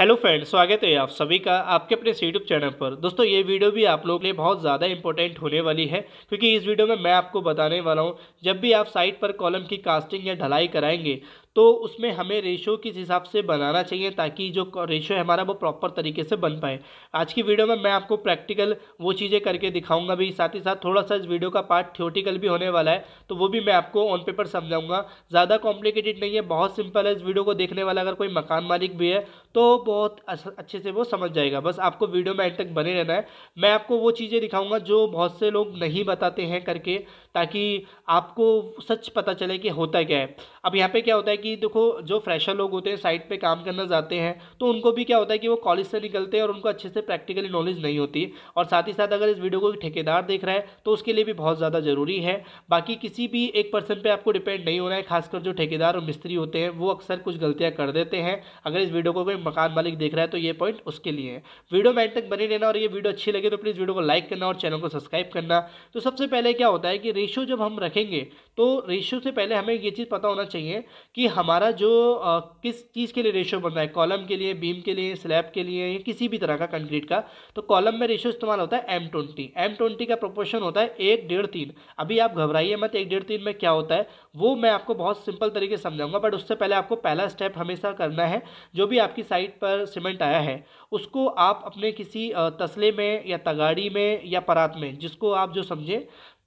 hello friend स्वागत है आप सभी का आपके अपने यूट्यूब चैनल पर दोस्तों ये वीडियो भी आप लोगों के लिए बहुत ज़्यादा इंपॉर्टेंट होने वाली है क्योंकि इस वीडियो में मैं आपको बताने वाला हूँ जब भी आप साइट पर कॉलम की कास्टिंग या ढलाई कराएंगे तो उसमें हमें रेशो किस हिसाब से बनाना चाहिए ताकि जो रेशो है हमारा वो प्रॉपर तरीके से बन पाए आज की वीडियो में मैं आपको प्रैक्टिकल वो चीज़ें करके दिखाऊंगा भी साथ ही साथ थोड़ा सा इस वीडियो का पार्ट थियोटिकल भी होने वाला है तो वो भी मैं आपको ऑन पेपर समझाऊंगा ज़्यादा कॉम्प्लिकेटेड नहीं है बहुत सिंपल है इस वीडियो को देखने वाला अगर कोई मकान मालिक भी है तो बहुत अच्छे से वो समझ जाएगा बस आपको वीडियो में एंड तक बने रहना है मैं आपको वो चीज़ें दिखाऊँगा जो बहुत से लोग नहीं बताते हैं करके ताकि आपको सच पता चले कि होता क्या है अब यहाँ पे क्या होता है कि देखो जो फ्रेशर लोग होते हैं साइट पे काम करना जाते हैं तो उनको भी क्या होता है कि वो कॉलेज से निकलते हैं और उनको अच्छे से प्रैक्टिकली नॉलेज नहीं होती और साथ ही साथ अगर इस वीडियो को ठेकेदार देख रहा है तो उसके लिए भी बहुत ज़्यादा ज़रूरी है बाकी किसी भी एक पर्सन पर आपको डिपेंड नहीं होना है खासकर जो ठेकेदार और मिस्त्री होते हैं वो अक्सर कुछ गलतियाँ कर देते हैं अगर इस वीडियो को कोई मकान मालिक देख रहा है तो ये पॉइंट उसके लिए है वीडियो में तक बने रहना और ये वीडियो अच्छी लगे तो प्लीज़ वीडियो को लाइक करना और चैनल को सब्सक्राइब करना तो सबसे पहले क्या होता है कि रेशो जब हम रखेंगे तो रेशो से पहले हमें ये चीज़ पता होना चाहिए कि हमारा जो आ, किस चीज़ के लिए रेशो बन रहा है कॉलम के लिए बीम के लिए स्लैब के लिए या किसी भी तरह का कंक्रीट का तो कॉलम में रेशो इस्तेमाल होता है एम ट्वेंटी एम ट्वेंटी का प्रोपोर्शन होता है एक डेढ़ तीन अभी आप घबराइए मत एक डेढ़ तीन में क्या होता है वो मैं आपको बहुत सिंपल तरीके से समझाऊंगा बट उससे पहले आपको पहला स्टेप हमेशा करना है जो भी आपकी साइट पर सीमेंट आया है उसको आप अपने किसी तसले में या तगाड़ी में या परात में जिसको आप जो समझें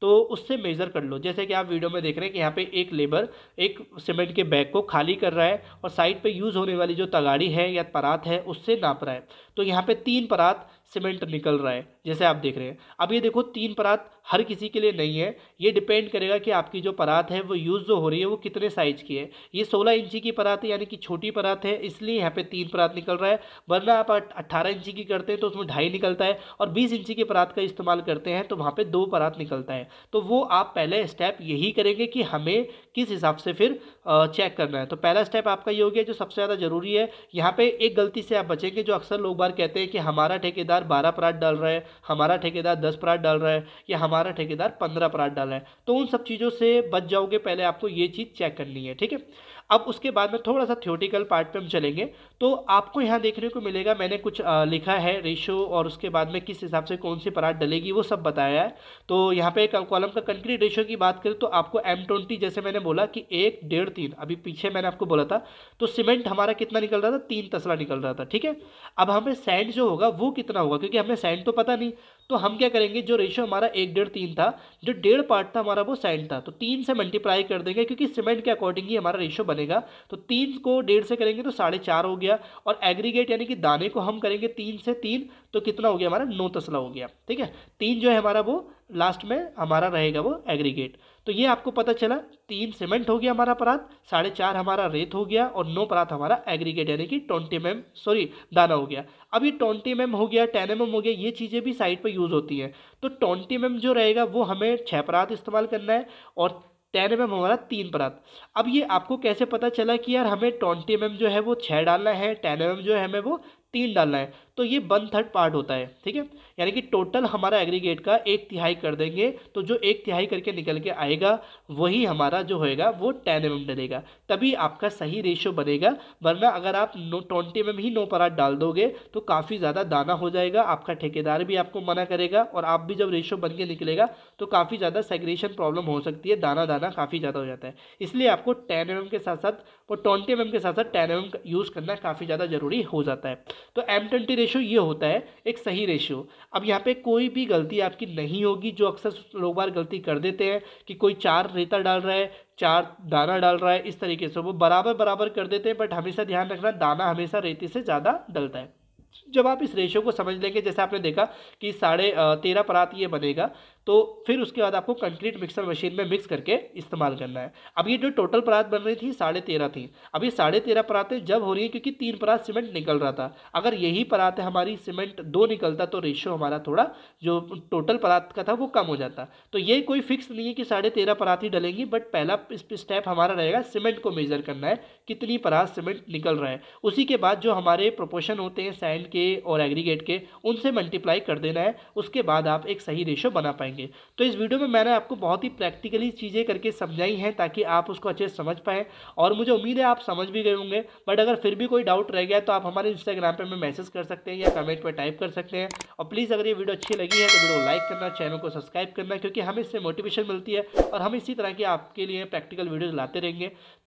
तो उससे मेज़र कर लो जैसे कि आप वीडियो में देख रहे हैं कि यहाँ पे एक लेबर एक सीमेंट के बैग को खाली कर रहा है और साइड पे यूज़ होने वाली जो तगाड़ी है या परात है उससे नाप रहा है तो यहाँ पे तीन परात सीमेंट निकल रहा है जैसे आप देख रहे हैं अब ये देखो तीन परात हर किसी के लिए नहीं है ये डिपेंड करेगा कि आपकी जो परात है वो यूज़ जो हो रही है वो कितने साइज़ की है ये सोलह इंची की परात है यानी कि छोटी परात है इसलिए यहाँ पे तीन परात निकल रहा है वरना आप अट्ठारह इंची की करते हैं तो उसमें ढाई निकलता है और बीस इंची की परात का इस्तेमाल करते हैं तो वहाँ पर दो परात निकलता है तो वो आप पहले स्टेप यही करेंगे कि हमें किस हिसाब से फिर चेक करना है तो पहला स्टेप आपका ये हो गया जो सबसे ज़्यादा ज़रूरी है यहाँ पर एक गलती से आप बचेंगे जो अक्सर लोग बार कहते हैं कि हमारा ठेकेदार बारह परात डाल रहा है हमारा ठेकेदार दस परात डाल रहा है या हमारा ठेकेदार पंद्रह अपराध डाला है तो उन सब चीज़ों से बच जाओगे पहले आपको ये चीज़ चेक करनी है ठीक है अब उसके बाद में थोड़ा सा थियोटिकल पार्ट पे हम चलेंगे तो आपको यहाँ देखने को मिलेगा मैंने कुछ आ, लिखा है रेशो और उसके बाद में किस हिसाब से कौन सी पराठ डलेगी वो सब बताया है तो यहाँ पे कॉलम का कंक्रीट रेशो की बात करें तो आपको एम ट्वेंटी जैसे मैंने बोला कि एक डेढ़ तीन अभी पीछे मैंने आपको बोला था तो सीमेंट हमारा कितना निकल रहा था तीन तसला निकल रहा था ठीक है अब हमें सैंड जो होगा वो कितना होगा क्योंकि हमें सैंड तो पता नहीं तो हम क्या करेंगे जो रेशो हमारा एक डेढ़ तीन था जो डेढ़ पार्ट था हमारा वो सैंड था तो तीन से मल्टीप्लाई कर देंगे क्योंकि सीमेंट के अकॉर्डिंग ही हमारा रेशियो बनेगा तो तीन को डेढ़ से करेंगे तो साढ़े चार हो गया और एग्रीगेट यानी कि दाने को हम करेंगे तीन से तीन तो कितना हो गया हमारा नौ तसला हो गया ठीक है तीन जो है हमारा वो लास्ट में हमारा रहेगा वो एग्रीगेट तो ये आपको पता चला तीन सीमेंट हो गया हमारा परात साढ़े चार हमारा रेत हो गया और नौ परात हमारा एग्रीगेट यानी कि ट्वेंटी एम सॉरी दाना हो गया अब ये ट्वेंटी एम mm हो गया टेन एम mm हो गया ये चीज़ें भी साइड पर यूज़ होती हैं तो ट्वेंटी एम mm जो रहेगा वो हमें छः परात इस्तेमाल करना है और टेन एम हमारा तीन परात अब ये आपको कैसे पता चला कि यार हमें ट्वेंटी एम जो है वो छः डालना है टेन एम जो है हमें वो तीन डालना है तो ये वन थर्ड पार्ट होता है ठीक है यानी कि टोटल हमारा एग्रीगेट का एक तिहाई कर देंगे तो जो एक तिहाई करके निकल के आएगा वही हमारा जो होएगा वो टेन एम डलेगा तभी आपका सही रेशियो बनेगा वरना अगर आप नो ट्वेंटी एम ही नो पराठ डाल दोगे तो काफ़ी ज़्यादा दाना हो जाएगा आपका ठेकेदार भी आपको मना करेगा और आप भी जब रेशो बन के निकलेगा तो काफ़ी ज़्यादा सेग्रेशन प्रॉब्लम हो सकती है दाना दाना काफ़ी ज़्यादा हो जाता है इसलिए आपको टेन एम के साथ साथ और ट्वेंटी एम के साथ साथ टेन एम यूज़ करना काफ़ी ज़्यादा ज़रूरी हो जाता है तो एम ट्वेंटी रेशो ये होता है एक सही रेशो अब यहाँ पे कोई भी गलती आपकी नहीं होगी जो अक्सर लोग बार गलती कर देते हैं कि कोई चार रेता डाल रहा है चार दाना डाल रहा है इस तरीके से वो बराबर बराबर कर देते हैं बट हमेशा ध्यान रखना दाना हमेशा रेती से ज़्यादा डलता है जब आप इस रेशो को समझ लेंगे जैसे आपने देखा कि साढ़े तेरह परात ये बनेगा तो फिर उसके बाद आपको कंक्रीट मिक्सर मशीन में मिक्स करके इस्तेमाल करना है अब ये जो टोटल परात बन रही थी साढ़े तेरह थी अब ये साढ़े तेरह परातें जब हो रही है क्योंकि तीन परात सीमेंट निकल रहा था अगर यही परात हमारी सीमेंट दो निकलता तो रेशियो हमारा थोड़ा जो टोटल परात का था वो कम हो जाता तो ये कोई फिक्स नहीं है कि साढ़े तेरह परात ही डलेंगी बट पहला स्टेप हमारा रहेगा सीमेंट को मेजर करना है कितनी परात सीमेंट निकल रहा है उसी के बाद जो हमारे प्रोपोर्शन होते हैं सैंड के और एग्रीगेट के उनसे मल्टीप्लाई कर देना है उसके बाद आप एक सही रेशो बना पाएंगे पाएंगे तो इस वीडियो में मैंने आपको बहुत ही प्रैक्टिकली चीज़ें करके समझाई हैं ताकि आप उसको अच्छे से समझ पाएँ और मुझे उम्मीद है आप समझ भी गए होंगे बट अगर फिर भी कोई डाउट रह गया तो आप हमारे इंस्टाग्राम पर हमें मैसेज कर सकते हैं या कमेंट पर टाइप कर सकते हैं और प्लीज़ अगर ये वीडियो अच्छी लगी है तो वीडियो लाइक करना चैनल को सब्सक्राइब करना क्योंकि हमें इससे मोटिवेशन मिलती है और हम इसी तरह की आपके लिए प्रैक्टिकल वीडियोज़ लाते रहेंगे